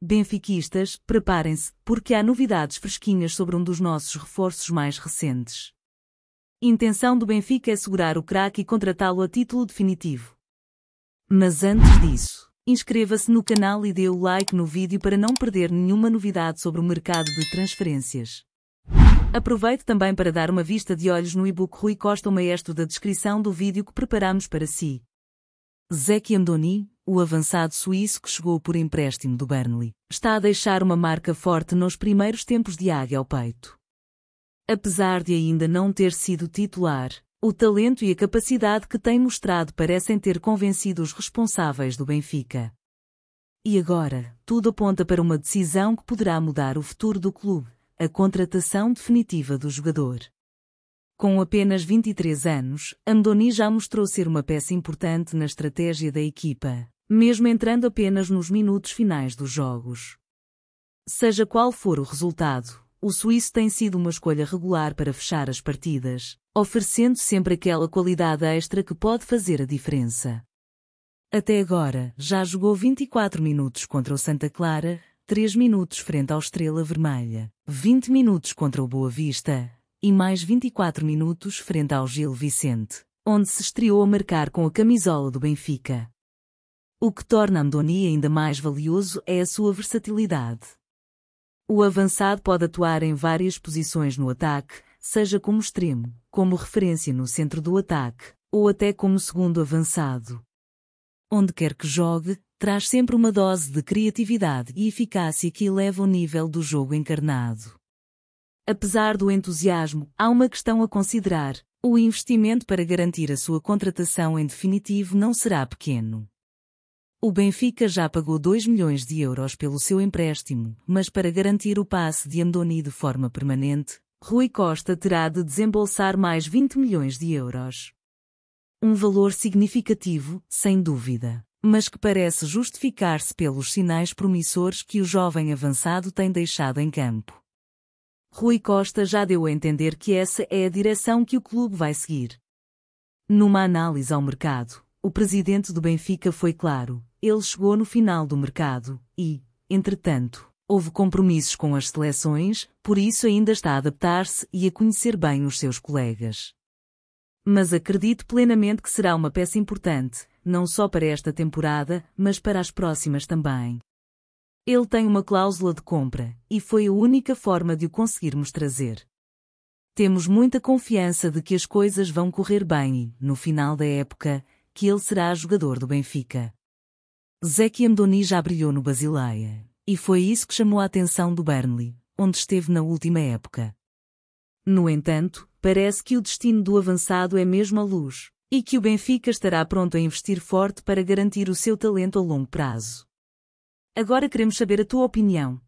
Benfiquistas, preparem-se, porque há novidades fresquinhas sobre um dos nossos reforços mais recentes. Intenção do Benfica é segurar o craque e contratá-lo a título definitivo. Mas antes disso, inscreva-se no canal e dê o like no vídeo para não perder nenhuma novidade sobre o mercado de transferências. Aproveite também para dar uma vista de olhos no e-book Rui Costa, o maestro da descrição do vídeo que preparamos para si. Zeki Andoni, o avançado suíço que chegou por empréstimo do Burnley, está a deixar uma marca forte nos primeiros tempos de águia ao peito. Apesar de ainda não ter sido titular, o talento e a capacidade que tem mostrado parecem ter convencido os responsáveis do Benfica. E agora, tudo aponta para uma decisão que poderá mudar o futuro do clube, a contratação definitiva do jogador. Com apenas 23 anos, Andoni já mostrou ser uma peça importante na estratégia da equipa mesmo entrando apenas nos minutos finais dos jogos. Seja qual for o resultado, o suíço tem sido uma escolha regular para fechar as partidas, oferecendo sempre aquela qualidade extra que pode fazer a diferença. Até agora, já jogou 24 minutos contra o Santa Clara, 3 minutos frente ao Estrela Vermelha, 20 minutos contra o Boa Vista e mais 24 minutos frente ao Gil Vicente, onde se estreou a marcar com a camisola do Benfica. O que torna Amdoni ainda mais valioso é a sua versatilidade. O avançado pode atuar em várias posições no ataque, seja como extremo, como referência no centro do ataque, ou até como segundo avançado. Onde quer que jogue, traz sempre uma dose de criatividade e eficácia que eleva o nível do jogo encarnado. Apesar do entusiasmo, há uma questão a considerar: o investimento para garantir a sua contratação em definitivo não será pequeno. O Benfica já pagou 2 milhões de euros pelo seu empréstimo, mas para garantir o passe de Andoni de forma permanente, Rui Costa terá de desembolsar mais 20 milhões de euros. Um valor significativo, sem dúvida, mas que parece justificar-se pelos sinais promissores que o jovem avançado tem deixado em campo. Rui Costa já deu a entender que essa é a direção que o clube vai seguir. Numa análise ao mercado, o presidente do Benfica foi claro, ele chegou no final do mercado e, entretanto, houve compromissos com as seleções, por isso ainda está a adaptar-se e a conhecer bem os seus colegas. Mas acredito plenamente que será uma peça importante, não só para esta temporada, mas para as próximas também. Ele tem uma cláusula de compra, e foi a única forma de o conseguirmos trazer. Temos muita confiança de que as coisas vão correr bem e, no final da época, que ele será jogador do Benfica. Zeki Amdoni já brilhou no Basileia, e foi isso que chamou a atenção do Burnley, onde esteve na última época. No entanto, parece que o destino do avançado é mesmo a luz, e que o Benfica estará pronto a investir forte para garantir o seu talento a longo prazo. Agora queremos saber a tua opinião.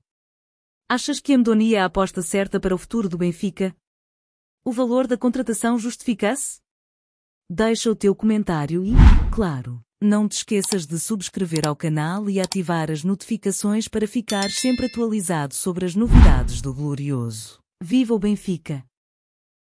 Achas que Amdoni é a aposta certa para o futuro do Benfica? O valor da contratação justifica-se? Deixa o teu comentário e, claro, não te esqueças de subscrever ao canal e ativar as notificações para ficar sempre atualizado sobre as novidades do Glorioso. Viva o Benfica!